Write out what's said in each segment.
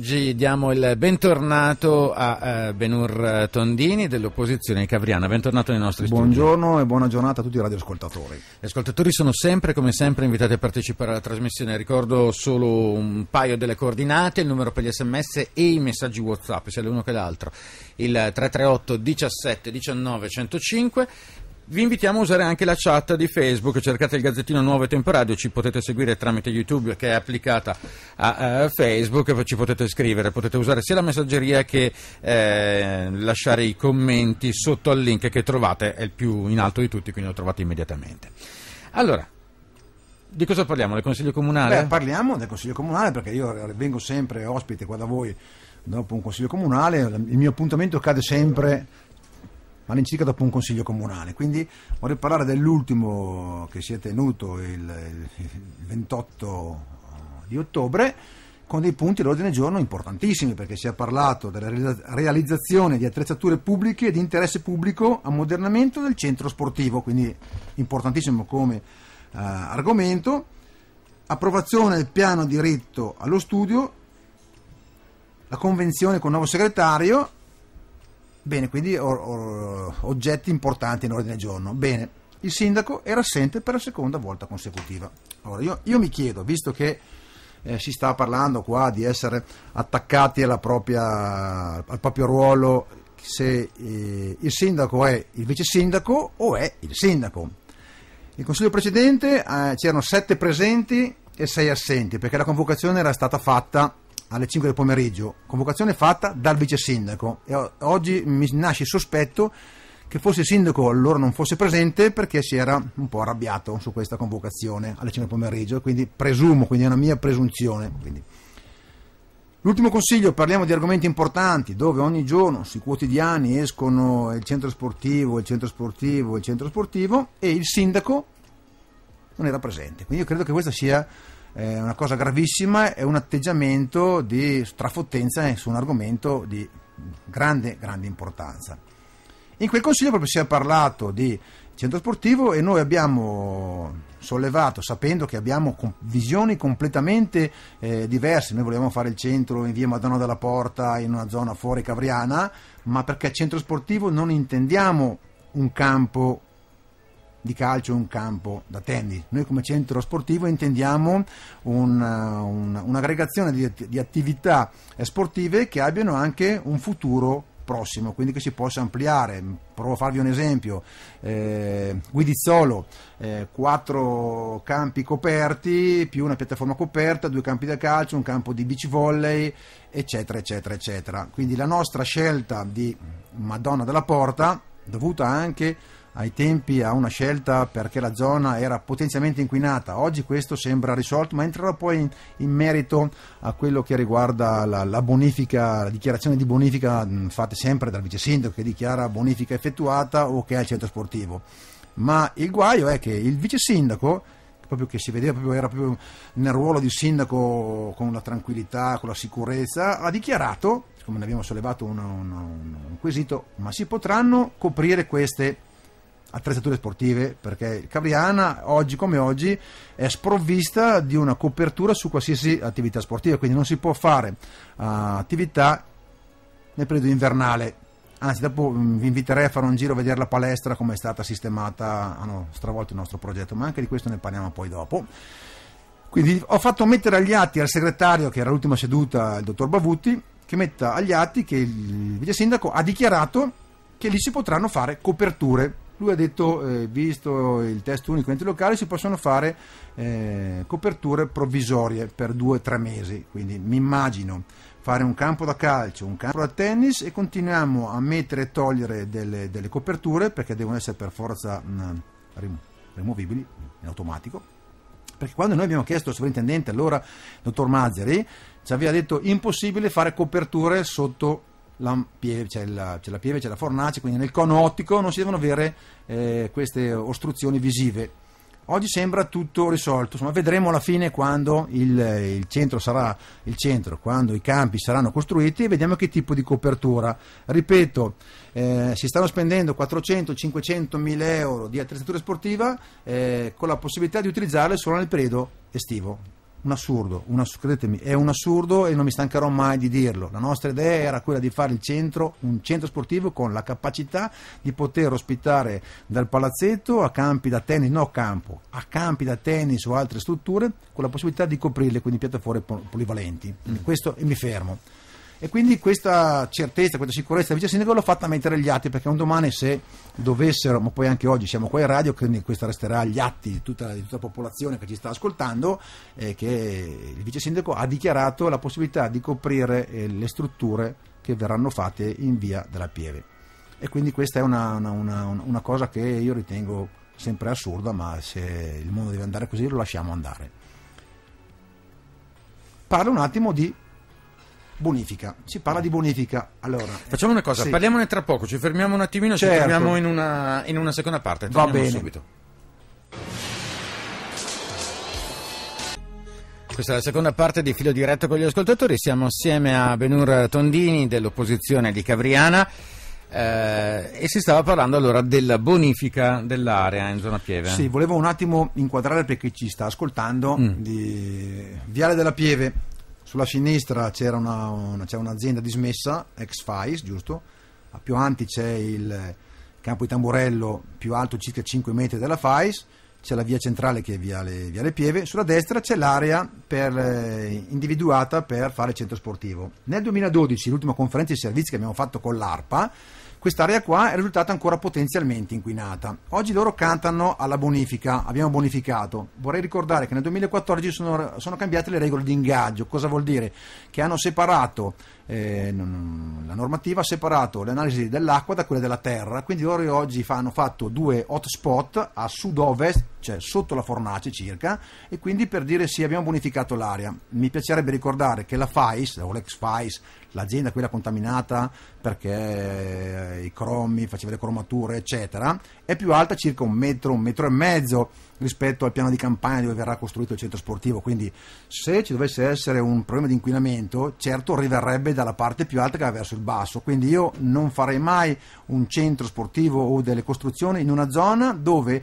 Oggi diamo il bentornato a eh, Benur eh, Tondini dell'opposizione Cavriana, bentornato nei nostri studi. Buongiorno e buona giornata a tutti i radioascoltatori. Gli ascoltatori sono sempre, come sempre, invitati a partecipare alla trasmissione. Ricordo solo un paio delle coordinate, il numero per gli sms e i messaggi whatsapp, sia l'uno che l'altro, il 338 17 19 105 vi invitiamo a usare anche la chat di Facebook, cercate il Gazzettino Nuovo e Tempo ci potete seguire tramite YouTube che è applicata a, uh, Facebook, ci potete scrivere, potete usare sia la messaggeria che eh, lasciare i commenti sotto al link che trovate, è il più in alto di tutti, quindi lo trovate immediatamente. Allora, di cosa parliamo? Del Consiglio Comunale? Beh, parliamo del Consiglio Comunale perché io vengo sempre ospite qua da voi dopo un Consiglio Comunale, il mio appuntamento cade sempre ma all'incirca dopo un consiglio comunale. Quindi vorrei parlare dell'ultimo che si è tenuto il, il 28 di ottobre con dei punti all'ordine del giorno importantissimi perché si è parlato della realizzazione di attrezzature pubbliche e di interesse pubblico ammodernamento del centro sportivo, quindi importantissimo come eh, argomento, approvazione del piano diritto allo studio, la convenzione con il nuovo segretario Bene, quindi or, or, oggetti importanti in ordine del giorno. Bene, il sindaco era assente per la seconda volta consecutiva. Allora, io, io mi chiedo, visto che eh, si sta parlando qua di essere attaccati propria, al proprio ruolo, se eh, il sindaco è il vice sindaco o è il sindaco. Il consiglio precedente eh, c'erano sette presenti e sei assenti, perché la convocazione era stata fatta alle 5 del pomeriggio, convocazione fatta dal vice sindaco. E oggi mi nasce il sospetto che fosse il sindaco allora non fosse presente perché si era un po' arrabbiato su questa convocazione alle 5 del pomeriggio, quindi presumo, quindi è una mia presunzione. Quindi. L'ultimo consiglio, parliamo di argomenti importanti, dove ogni giorno sui quotidiani escono il centro sportivo, il centro sportivo, il centro sportivo e il sindaco non era presente. Quindi io credo che questa sia è una cosa gravissima, è un atteggiamento di strafottenza su un argomento di grande, grande importanza. In quel consiglio proprio si è parlato di centro sportivo e noi abbiamo sollevato, sapendo che abbiamo visioni completamente eh, diverse, noi volevamo fare il centro in via Madonna della Porta, in una zona fuori cavriana, ma perché centro sportivo non intendiamo un campo di calcio un campo da tennis. Noi come centro sportivo intendiamo un, eh, un, un'aggregazione di, di attività sportive che abbiano anche un futuro Prossimo, quindi che si possa ampliare. Provo a farvi un esempio, eh, Guidizzolo, eh, quattro campi coperti, più una piattaforma coperta, due campi da calcio, un campo di beach volley, eccetera, eccetera, eccetera. Quindi la nostra scelta di Madonna della Porta, dovuta anche a ai tempi a una scelta perché la zona era potenzialmente inquinata. Oggi questo sembra risolto, ma entrerò poi in, in merito a quello che riguarda la, la, bonifica, la dichiarazione di bonifica mm, fatta sempre dal vice sindaco che dichiara bonifica effettuata o che è al centro sportivo. Ma il guaio è che il vice sindaco proprio che si vedeva proprio, era proprio nel ruolo di sindaco con la tranquillità, con la sicurezza, ha dichiarato, siccome ne abbiamo sollevato un, un, un quesito, ma si potranno coprire queste attrezzature sportive, perché Cabriana oggi come oggi è sprovvista di una copertura su qualsiasi attività sportiva, quindi non si può fare uh, attività nel periodo invernale. Anzi, dopo mm, vi inviterei a fare un giro a vedere la palestra come è stata sistemata, hanno stravolto il nostro progetto, ma anche di questo ne parliamo poi dopo. Quindi ho fatto mettere agli atti al segretario, che era l'ultima seduta, il dottor Bavuti, che metta agli atti che il vice sindaco ha dichiarato che lì si potranno fare coperture lui ha detto, eh, visto il test unico enti locali si possono fare eh, coperture provvisorie per due o tre mesi, quindi mi immagino fare un campo da calcio, un campo da tennis e continuiamo a mettere e togliere delle, delle coperture perché devono essere per forza mh, mm, rimovibili in automatico. Perché quando noi abbiamo chiesto al sovrintendente, allora, dottor Mazzeri, ci aveva detto impossibile fare coperture sotto la pieve, c'è, la, c'è la, pieve, c'è la fornace, quindi nel cono ottico non si devono avere eh, queste ostruzioni visive. Oggi sembra tutto risolto, insomma vedremo alla fine quando il, il, centro sarà il centro, quando i campi saranno costruiti e vediamo che tipo di copertura. Ripeto, eh, si stanno spendendo 400-500 mila euro di attrezzatura sportiva eh, con la possibilità di utilizzarle solo nel periodo estivo un assurdo, un ass- credetemi, è un assurdo e non mi stancherò mai di dirlo. La nostra idea era quella di fare il centro, un centro sportivo con la capacità di poter ospitare dal palazzetto a campi da tennis, no campo, a campi da tennis o altre strutture con la possibilità di coprirle, quindi piattaforme polivalenti. Mm. Questo mi fermo. E quindi questa certezza, questa sicurezza del vice sindaco l'ho fatta mettere gli atti perché un domani se dovessero, ma poi anche oggi siamo qua in radio, quindi questa resterà agli atti di tutta, di tutta la popolazione che ci sta ascoltando, eh, che il vice sindaco ha dichiarato la possibilità di coprire eh, le strutture che verranno fatte in via della Pieve. E quindi questa è una, una, una, una cosa che io ritengo sempre assurda, ma se il mondo deve andare così lo lasciamo andare. Parlo un attimo di bonifica. Si parla di bonifica. Allora, Facciamo una cosa, sì. parliamone tra poco, ci fermiamo un attimino, certo. ci fermiamo in una, in una seconda parte. Va bene. Subito. Questa è la seconda parte di Filo Diretto con gli ascoltatori. Siamo assieme a Benur Tondini dell'opposizione di Cavriana. Eh, e si stava parlando allora della bonifica dell'area in zona Pieve. Sì, volevo un attimo inquadrare per chi ci sta ascoltando mm. di Viale della Pieve, sulla sinistra c'era una, una, c'è un'azienda dismessa, ex Fais, giusto? A più avanti c'è il campo di tamburello più alto circa 5 metri della Fais, c'è la via centrale che è via le Pieve, sulla destra c'è l'area per, eh, individuata per fare centro sportivo. Nel 2012, l'ultima conferenza di servizi che abbiamo fatto con l'ARPA, quest'area qua è risultata ancora potenzialmente inquinata. Oggi loro cantano alla bonifica, abbiamo bonificato. Vorrei ricordare che nel 2014 sono, sono cambiate le regole di ingaggio, cosa vuol dire? Che hanno separato eh, la normativa ha separato l'analisi dell'acqua da quella della terra, quindi loro oggi hanno fatto due hotspot a sud-ovest, cioè sotto la fornace circa, e quindi per dire sì abbiamo bonificato l'aria. Mi piacerebbe ricordare che la FAIS, o l'ex FAIS, l'azienda quella contaminata perché eh, i cromi, faceva le cromature eccetera, è più alta circa un metro, un metro e mezzo rispetto al piano di campagna dove verrà costruito il centro sportivo, quindi se ci dovesse essere un problema di inquinamento, certo riverrebbe dalla parte più alta che va verso il basso, quindi io non farei mai un centro sportivo o delle costruzioni in una zona dove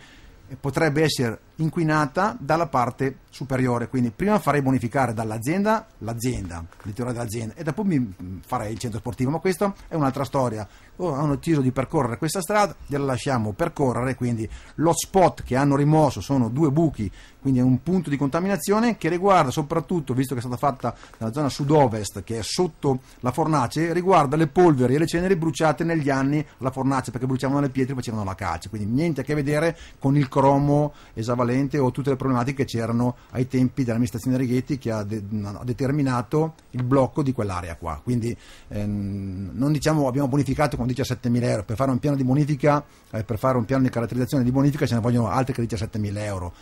potrebbe essere inquinata dalla parte superiore. Quindi prima farei bonificare dall'azienda l'azienda, l'editore dell'azienda, e dopo mm, farei il centro sportivo. Ma questa è un'altra storia. Oh, hanno deciso di percorrere questa strada, gliela lasciamo percorrere. Quindi lo spot che hanno rimosso sono due buchi, quindi è un punto di contaminazione che riguarda soprattutto, visto che è stata fatta nella zona sud-ovest, che è sotto la fornace, riguarda le polveri e le ceneri bruciate negli anni alla fornace perché bruciavano le pietre e facevano la calce. Quindi niente a che vedere con il cromo esavalente o tutte le problematiche che c'erano ai tempi dell'amministrazione Righetti che ha, de ha, determinato il blocco di quell'area qua. Quindi ehm, non diciamo abbiamo bonificato con 17 mila euro, per fare un piano di bonifica, eh, per fare un piano di caratterizzazione di bonifica ce ne vogliono altri che 17 mila euro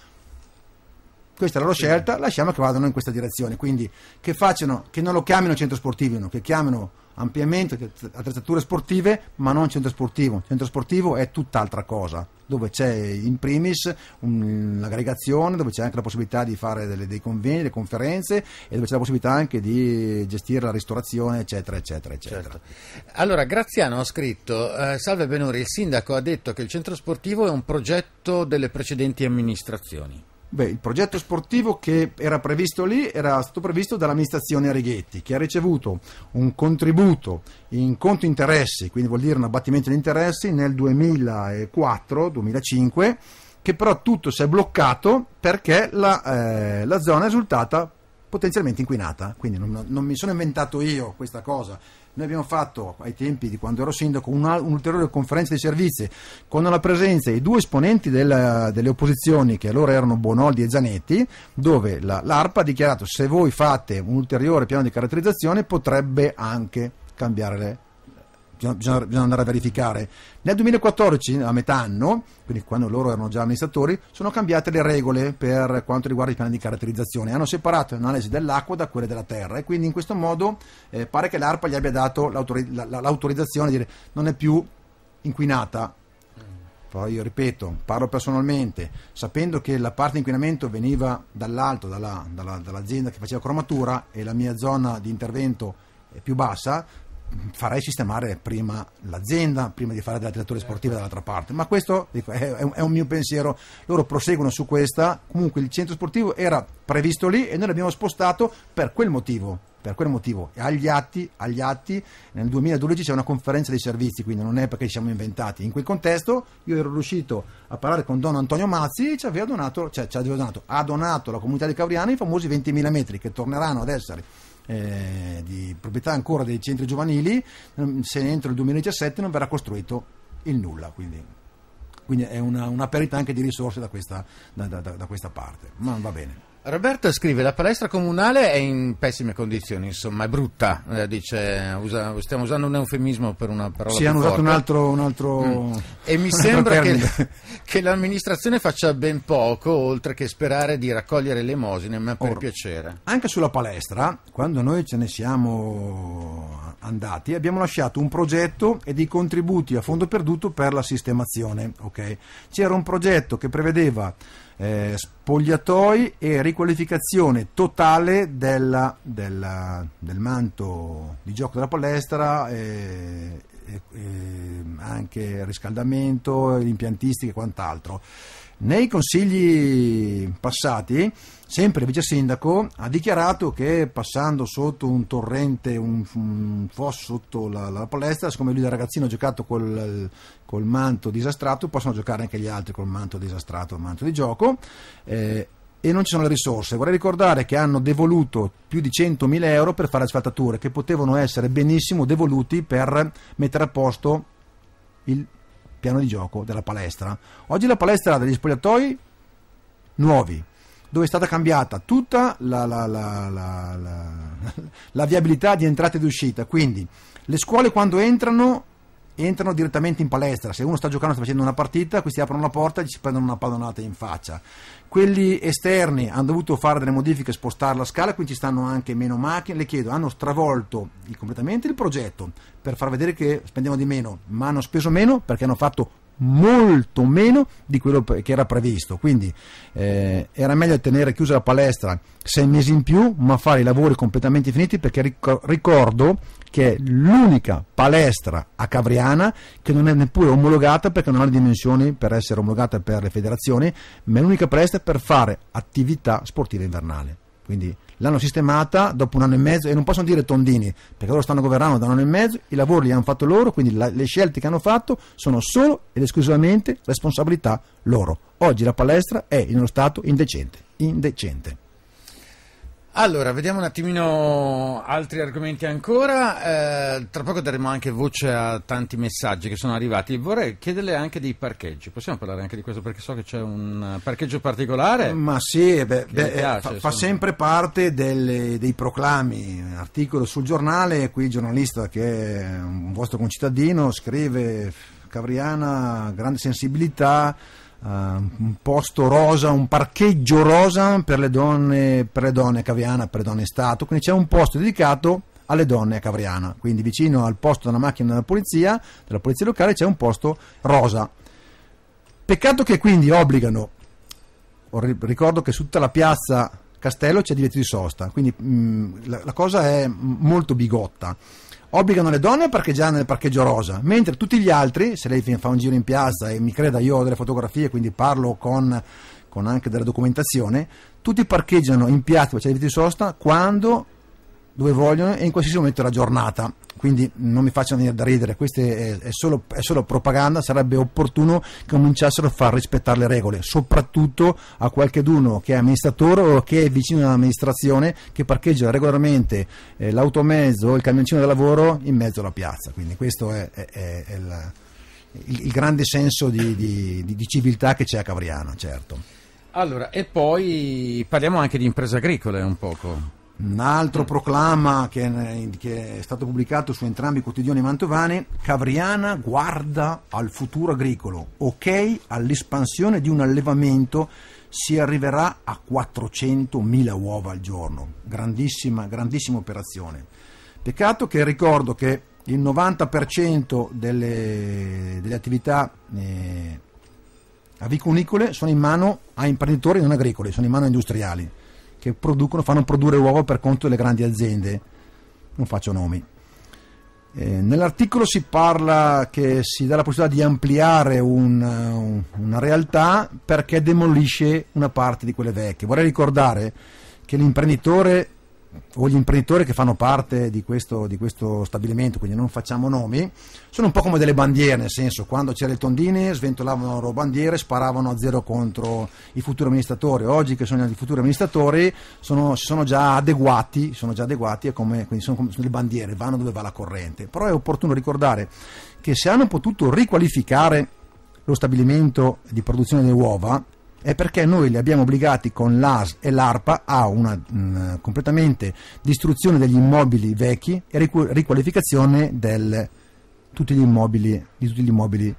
questa è la loro scelta, lasciamo che vadano in questa direzione. Quindi che, facciano, che non lo chiamino centro sportivo, che chiamino ampliamento di attrezzature sportive, ma non centro sportivo. Centro sportivo è tutt'altra cosa, dove c'è in primis un'aggregazione, dove c'è anche la possibilità di fare delle, dei convegni, delle conferenze e dove c'è la possibilità anche di gestire la ristorazione, eccetera, eccetera, eccetera. Certo. Allora, Graziano ha scritto, eh, salve Benori, il sindaco ha detto che il centro sportivo è un progetto delle precedenti amministrazioni. Beh, il progetto sportivo che era previsto lì era stato previsto dall'amministrazione Righetti, che ha ricevuto un contributo in conto interessi, quindi vuol dire un abbattimento di interessi, nel 2004-2005, che però tutto si è bloccato perché la, eh, la zona è risultata potenzialmente inquinata. Quindi non, non mi sono inventato io questa cosa noi abbiamo fatto, ai tempi di quando ero sindaco, una, un'ulteriore conferenza di servizi con la presenza di due esponenti della, delle opposizioni, che allora erano Bonoldi e Zanetti, dove la, l'ARPA ha dichiarato se voi fate un ulteriore piano di caratterizzazione potrebbe anche cambiare le bisogna, bisogna, andare a verificare. Nel 2014, a metà anno, quindi quando loro erano già amministratori, sono cambiate le regole per quanto riguarda i piani di caratterizzazione. Hanno separato l'analisi dell'acqua da quelle della terra e quindi in questo modo eh, pare che l'ARPA gli abbia dato l'autori- la, l'autorizzazione di dire non è più inquinata. Poi io ripeto, parlo personalmente, sapendo che la parte di inquinamento veniva dall'alto, dalla, dalla, dall'azienda che faceva cromatura e la mia zona di intervento è più bassa, farei sistemare prima l'azienda, prima di fare della direttore sportiva dall'altra parte. Ma questo dico, è, è, un mio pensiero. Loro proseguono su questa. Comunque il centro sportivo era previsto lì e noi l'abbiamo spostato per quel motivo. Per quel motivo, e agli atti, agli atti, nel 2012 c'è una conferenza dei servizi, quindi non è perché ci siamo inventati. In quel contesto, io ero riuscito a parlare con Don Antonio Mazzi e ci aveva donato, cioè ci aveva donato, ha donato alla comunità di Cavriani i famosi 20.000 metri che torneranno ad essere eh, di proprietà ancora dei centri giovanili, mm, se entro il 2017 non verrà costruito il nulla. Quindi, quindi è una, una, perita anche di risorse da questa, da, da, da questa parte. Ma va bene. Roberto scrive la palestra comunale è in pessime condizioni, insomma, è brutta, eh, dice, usa, stiamo usando un eufemismo per una parola. Sì, hanno usato un altro... Un altro mm. E mi sembra che, che, l'amministrazione faccia ben poco, oltre che sperare di raccogliere le elemosine, ma per Or, piacere. Anche sulla palestra, quando noi ce ne siamo andati, abbiamo lasciato un progetto e dei contributi a fondo perduto per la sistemazione. Okay? C'era un progetto che prevedeva eh, spogliatoi e riqualificazione totale della, della, del manto di gioco della palestra, eh, eh, anche riscaldamento, impiantistica e quant'altro. Nei consigli passati Sempre il vice sindaco ha dichiarato che passando sotto un torrente, un, un fosso sotto la, la, palestra, siccome lui da ragazzino ha giocato col, col, manto disastrato, possono giocare anche gli altri col manto disastrato, il manto di gioco. Eh, e non ci sono le risorse. Vorrei ricordare che hanno devoluto più di 100.000 euro per fare asfaltature che potevano essere benissimo devoluti per mettere a posto il piano di gioco della palestra. Oggi la palestra ha degli spogliatoi nuovi, dove è stata cambiata tutta la, la, la, la viabilità di entrata ed uscita. Quindi le scuole quando entrano entrano direttamente in palestra. Se uno sta giocando, sta facendo una partita, questi aprono la porta e ci prendono una padronata in faccia. Quelli esterni hanno dovuto fare delle modifiche, spostare la scala, quindi ci stanno anche meno macchine. Le chiedo, hanno stravolto completamente il progetto per far vedere che spendiamo di meno, ma hanno speso meno perché hanno fatto molto meno di quello che era previsto quindi eh, era meglio tenere chiusa la palestra sei mesi in più ma fare i lavori completamente finiti perché ricordo che è l'unica palestra a Cavriana che non è neppure omologata perché non ha le dimensioni per essere omologata per le federazioni ma è l'unica palestra per fare attività sportiva invernale quindi l'hanno sistemata dopo un anno e mezzo e non possono dire tondini, perché loro stanno governando da un anno e mezzo, i lavori li hanno fatto loro, quindi la, le scelte che hanno fatto sono solo ed esclusivamente responsabilità loro. Oggi la palestra è in uno stato indecente, indecente. Allora, vediamo un attimino altri argomenti ancora. Eh, tra poco daremo anche voce a tanti messaggi che sono arrivati. Vorrei chiederle anche dei parcheggi. Possiamo parlare anche di questo perché so che c'è un parcheggio particolare. Ma sì, eh, beh, beh, eh, piace, fa, fa, sempre parte delle, dei proclami. Articolo sul giornale, qui il giornalista che è un vostro concittadino scrive Cavriana, grande sensibilità eh, un posto rosa, un parcheggio rosa per le donne, per le donne Caviana, per le donne in Stato, quindi c'è un posto dedicato alle donne a Cavriana, quindi vicino al posto della macchina della polizia, della polizia locale c'è un posto rosa. Peccato che quindi obbligano, ricordo che su tutta la piazza Castello c'è divieto di sosta, quindi mh, mm, la, la cosa è molto bigotta obbligano le donne a parcheggiare nel parcheggio rosa, mentre tutti gli altri, se lei fa un giro in piazza e mi creda io ho delle fotografie, quindi parlo con, con anche della documentazione, tutti parcheggiano in piazza per di sosta quando dove vogliono e in qualsiasi momento della giornata. Quindi non mi facciano venire da ridere, questa è, è, solo, è, solo, propaganda, sarebbe opportuno che cominciassero a far rispettare le regole, soprattutto a qualcheduno che è amministratore o che è vicino all'amministrazione che parcheggia regolarmente eh, l'automezzo o il camioncino da lavoro in mezzo alla piazza. Quindi questo è, è il, il, grande senso di, di, di, di civiltà che c'è a Cavriana, certo. Allora, e poi parliamo anche di imprese agricole un poco. Un altro proclama che, che è stato pubblicato su entrambi i quotidiani mantovani, Cavriana guarda al futuro agricolo, ok all'espansione di un allevamento si arriverà a 400.000 uova al giorno, grandissima, grandissima operazione. Peccato che ricordo che il 90% delle, delle attività eh, aviconicole sono in mano a imprenditori non agricoli, sono in mano a industriali che producono, fanno produrre uova per conto delle grandi aziende, non faccio nomi. Eh, nell'articolo si parla che si dà la possibilità di ampliare un, eh, una realtà perché demolisce una parte di quelle vecchie. Vorrei ricordare che l'imprenditore o gli imprenditori che fanno parte di questo, di questo, stabilimento, quindi non facciamo nomi, sono un po' come delle bandiere, nel senso quando c'era il Tondini sventolavano le loro bandiere, sparavano a zero contro i futuri amministratori, oggi che sono i futuri amministratori sono, sono già adeguati, sono già adeguati come, quindi sono come delle bandiere, vanno dove va la corrente, però è opportuno ricordare che se hanno potuto riqualificare lo stabilimento di produzione delle uova, è perché noi li abbiamo obbligati con l'AS e l'ARPA a una mh, mm, completamente distruzione degli immobili vecchi e ricu- riqualificazione del, tutti immobili, di tutti gli immobili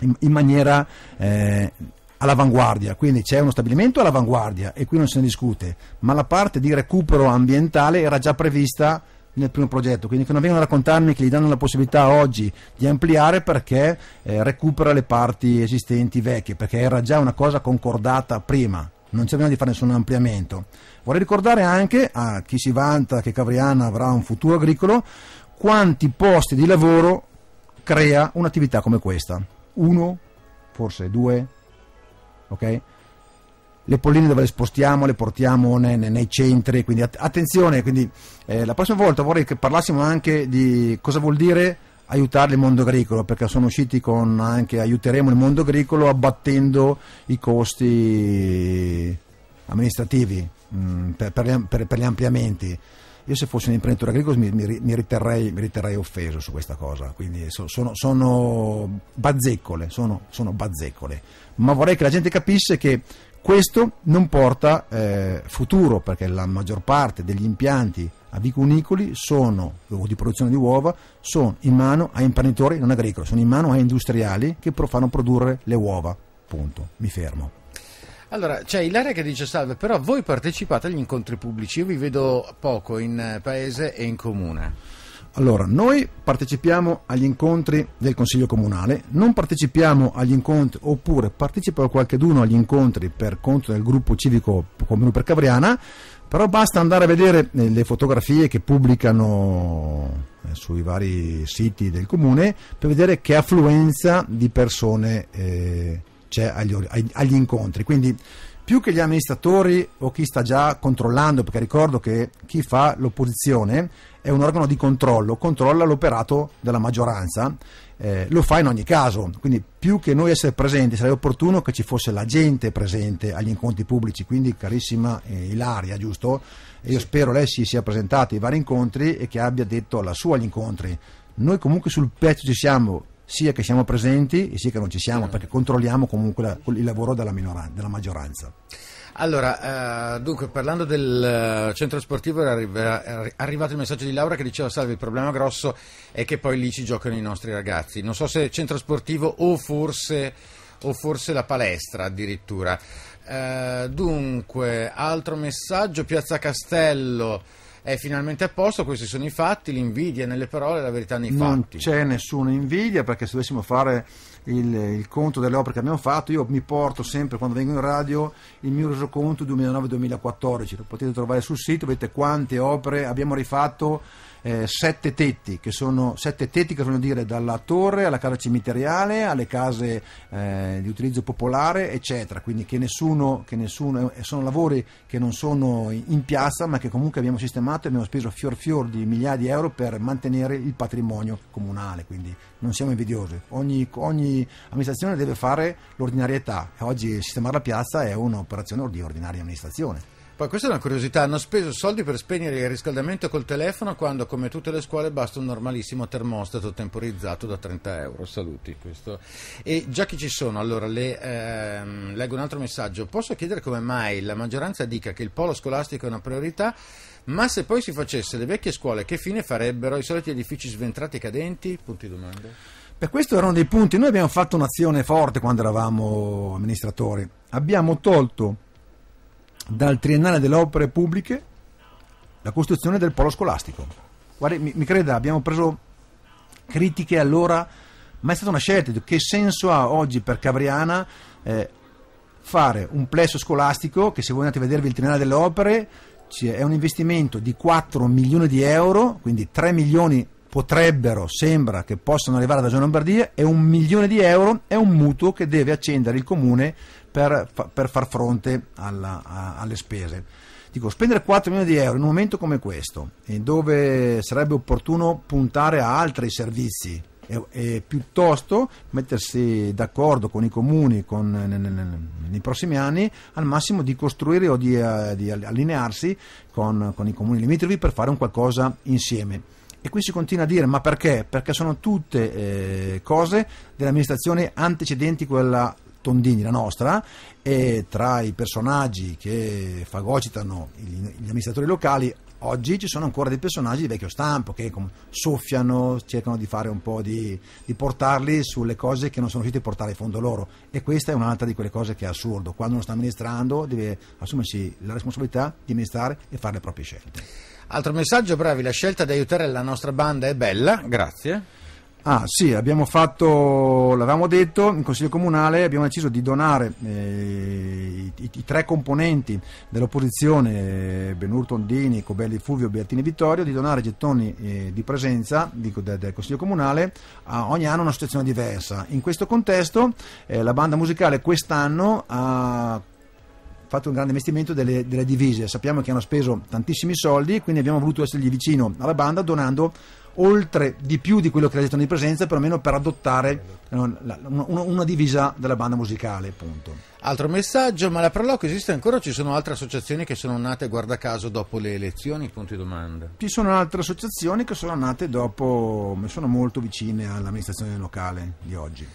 in, in maniera eh, all'avanguardia, quindi c'è uno stabilimento all'avanguardia e qui non se ne discute, ma la parte di recupero ambientale era già prevista nel primo progetto, quindi che non vengono a raccontarmi che gli danno la possibilità oggi di ampliare perché eh, recupera le parti esistenti vecchie, perché era già una cosa concordata prima, non c'è bisogno di fare nessun ampliamento. Vorrei ricordare anche a chi si vanta che Cavriana avrà un futuro agricolo quanti posti di lavoro crea un'attività come questa. Uno, forse due, ok? le polline dove le spostiamo le portiamo nei, nei centri, quindi attenzione, quindi, eh, la prossima volta vorrei che parlassimo anche di cosa vuol dire aiutare il mondo agricolo, perché sono usciti con anche aiuteremo il mondo agricolo abbattendo i costi amministrativi mh, mm, per, per, gli, per, per, gli, ampliamenti. Io se fossi un imprenditore agricolo mi, mi, mi, riterrei, mi riterrei, offeso su questa cosa, quindi so, sono, sono, bazzecole, sono, sono, bazzecole, ma vorrei che la gente capisse che questo non porta eh, futuro perché la maggior parte degli impianti avicunicoli sono, o di produzione di uova sono in mano a imprenditori non agricoli, sono in mano a industriali che fanno produrre le uova. Punto. Mi fermo. Allora, c'è Ilaria che dice salve, però voi partecipate agli incontri pubblici, io vi vedo poco in eh, paese e in comune. Allora, noi partecipiamo agli incontri del Consiglio Comunale, non partecipiamo agli incontri, oppure partecipa qualcheduno agli incontri per conto del gruppo civico Comune per Cavriana, però basta andare a vedere eh, le fotografie che pubblicano eh, sui vari siti del Comune per vedere che affluenza di persone eh, c'è agli, agli, incontri. Quindi più che gli amministratori o chi sta già controllando, perché ricordo che chi fa l'opposizione è un organo di controllo, controlla l'operato della maggioranza, eh, lo fa in ogni caso, quindi più che noi essere presenti sarebbe opportuno che ci fosse la gente presente agli incontri pubblici, quindi carissima eh, Ilaria, giusto? E io sì. spero lei si sia presentata ai vari incontri e che abbia detto la sua agli incontri. Noi comunque sul pezzo ci siamo, sia che siamo presenti e sia che non ci siamo, perché controlliamo comunque la, il lavoro della, della maggioranza. Allora, eh, dunque, parlando del eh, centro sportivo era arrivato il messaggio di Laura che diceva salve, il problema grosso è che poi lì ci giocano i nostri ragazzi. Non so se centro sportivo o forse, o forse la palestra addirittura. Eh, dunque, altro messaggio, Piazza Castello è finalmente a posto, questi sono i fatti, l'invidia nelle parole, la verità nei non fatti. Non c'è nessuna invidia perché se dovessimo fare il, il, conto delle opere che abbiamo fatto, io mi porto sempre quando vengo in radio il mio resoconto 2009-2014, lo potete trovare sul sito, vedete quante opere abbiamo rifatto eh, sette tetti, che sono sette tetti che vogliono dire dalla torre alla casa cimiteriale, alle case eh, di utilizzo popolare, eccetera. Quindi che nessuno, che nessuno, eh, sono lavori che non sono in piazza, ma che comunque abbiamo sistemato e abbiamo speso fior fior di migliaia di euro per mantenere il patrimonio comunale. Quindi non siamo invidiosi. Ogni, ogni amministrazione deve fare l'ordinarietà. Oggi sistemare la piazza è un'operazione di ordinaria amministrazione. Poi questa è una curiosità, hanno speso soldi per spegnere il riscaldamento col telefono quando come tutte le scuole basta un normalissimo termostato temporizzato da 30 euro. Saluti questo. E già che ci sono, allora le, ehm, leggo un altro messaggio. Posso chiedere come mai la maggioranza dica che il polo scolastico è una priorità, ma se poi si facesse le vecchie scuole che fine farebbero i soliti edifici sventrati e cadenti? Punti domanda. Per questo erano dei punti. Noi abbiamo fatto un'azione forte quando eravamo amministratori. Abbiamo tolto dal Triennale delle Opere Pubbliche la costruzione del polo scolastico. Guarda, mi, mi creda, abbiamo preso critiche allora, ma è stata una scelta. Che senso ha oggi per Cavriana eh, fare un plesso scolastico che se voi andate a vedervi il Triennale delle Opere è un investimento di 4 milioni di euro, quindi 3 milioni potrebbero, sembra che possano arrivare da Zona Lombardia, e un milione di euro è un mutuo che deve accendere il comune per, per far fronte alla, a, alle spese. Dico, spendere 4 milioni di euro in un momento come questo, eh, dove sarebbe opportuno puntare a altri servizi e, e piuttosto mettersi d'accordo con i comuni con, ne, ne, nei prossimi anni al massimo di costruire o di, uh, di allinearsi con, con i comuni limitrofi per fare un qualcosa insieme e qui si continua a dire ma perché? Perché sono tutte eh, cose delle amministrazioni antecedenti quella Tondini, la nostra, e tra i personaggi che fagocitano gli, amministratori locali oggi ci sono ancora dei personaggi di vecchio stampo che soffiano, cercano di fare un po' di, di portarli sulle cose che non sono riusciti a portare a fondo loro e questa è un'altra di quelle cose che è assurdo, quando uno sta amministrando deve assumersi la responsabilità di amministrare e fare le proprie scelte. Altro messaggio, bravi, la scelta di aiutare la nostra banda è bella, grazie. Ah sì, abbiamo fatto, l'avevamo detto, in Consiglio Comunale abbiamo deciso di donare eh, i, i, tre componenti dell'opposizione, eh, Benurto Ondini, Cobelli Fulvio, Bertini Vittorio, di donare gettoni eh, di presenza dico, del, del Consiglio Comunale a ogni anno una situazione diversa. In questo contesto eh, la banda musicale quest'anno ha fatto un grande investimento delle, delle divise, sappiamo che hanno speso tantissimi soldi, quindi abbiamo voluto essergli vicino alla banda donando oltre di più di quello che era gettone di presenza, perlomeno per adottare eh, una divisa della banda musicale. appunto. Altro messaggio, ma la Proloco esiste ancora o ci sono altre associazioni che sono nate, guarda caso, dopo le elezioni? Punto di domanda. Ci sono altre associazioni che sono nate dopo, ma sono molto vicine all'amministrazione locale di oggi.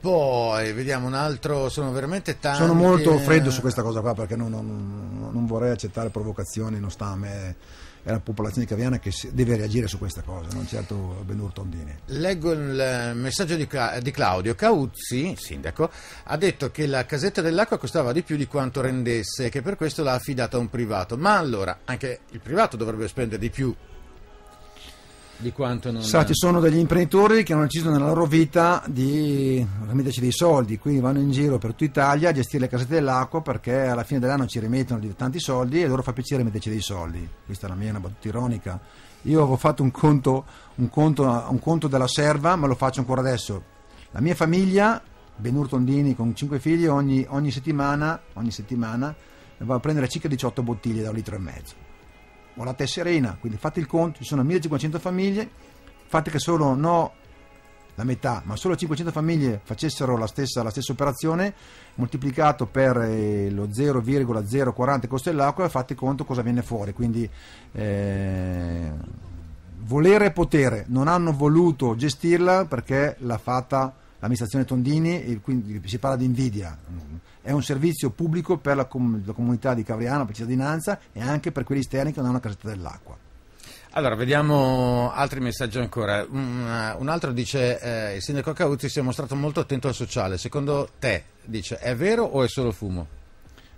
Poi vediamo un altro, sono veramente tanti. Sono molto freddo su questa cosa qua perché non, non, non vorrei accettare provocazioni, non sta a me è la popolazione caviana che deve reagire su questa cosa, non certo Benur Tondini. Leggo il eh, messaggio di, di Claudio Cauzzi, sindaco, ha detto che la casetta dell'acqua costava di più di quanto rendesse e che per questo l'ha affidata a un privato. Ma allora anche il privato dovrebbe spendere di più di quanto non... Sa, ci sono degli imprenditori che hanno deciso nella loro vita di metterci dei soldi, quindi vanno in giro per tutta Italia a gestire le casette dell'acqua perché alla fine dell'anno ci rimettono tanti soldi e loro fa piacere metterci dei soldi. Questa è la mia una battuta ironica. Io avevo fatto un conto, un conto, un conto della serva, ma lo faccio ancora adesso. La mia famiglia, Benur Tondini con 5 figli, ogni, ogni settimana, ogni settimana va a prendere circa 18 bottiglie da un litro e mezzo o la tesserina, quindi fate il conto, ci sono 1500 famiglie, fate che solo no la metà, ma solo 500 famiglie facessero la stessa, la stessa operazione, moltiplicato per eh, lo 0,040 costo dell'acqua, fate conto cosa viene fuori. Quindi eh, volere e potere, non hanno voluto gestirla perché l'ha fatta l'amministrazione Tondini, quindi si parla di Nvidia, è un servizio pubblico per la, com- la comunità di Cavriano, per la cittadinanza e anche per quelli esterni che non hanno la casetta dell'acqua. Allora, vediamo altri messaggi ancora. Un, un altro dice: eh, Il sindaco Cauzzi si è mostrato molto attento al sociale. Secondo te, dice, è vero o è solo fumo?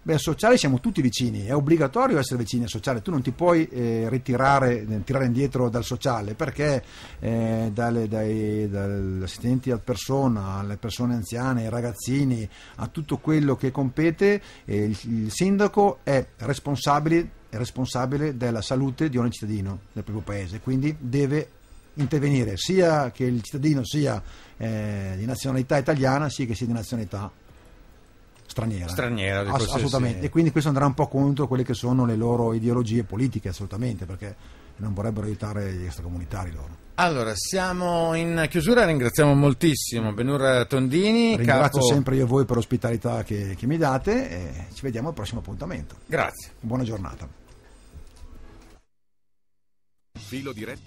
Beh, al sociale siamo tutti vicini, è obbligatorio essere vicini al sociale, tu non ti puoi eh, ritirare eh, tirare indietro dal sociale perché eh, dalle, dagli assistenti ad persona, alle persone anziane, ai ragazzini, a tutto quello che compete, eh, il, il sindaco è responsabile, è responsabile della salute di ogni cittadino del proprio paese, quindi deve intervenire sia che il cittadino sia eh, di nazionalità italiana sia che sia di nazionalità straniera. Straniera, Ass- assolutamente. Sì. E quindi questo andrà un po' contro quelle che sono le loro ideologie politiche, assolutamente, perché non vorrebbero aiutare gli extracomunitari loro. Allora, siamo in chiusura, ringraziamo moltissimo Benur Tondini. Ringrazio capo... sempre io voi per l'ospitalità che, che mi date e ci vediamo al prossimo appuntamento. Grazie. Buona giornata. Filo diretto.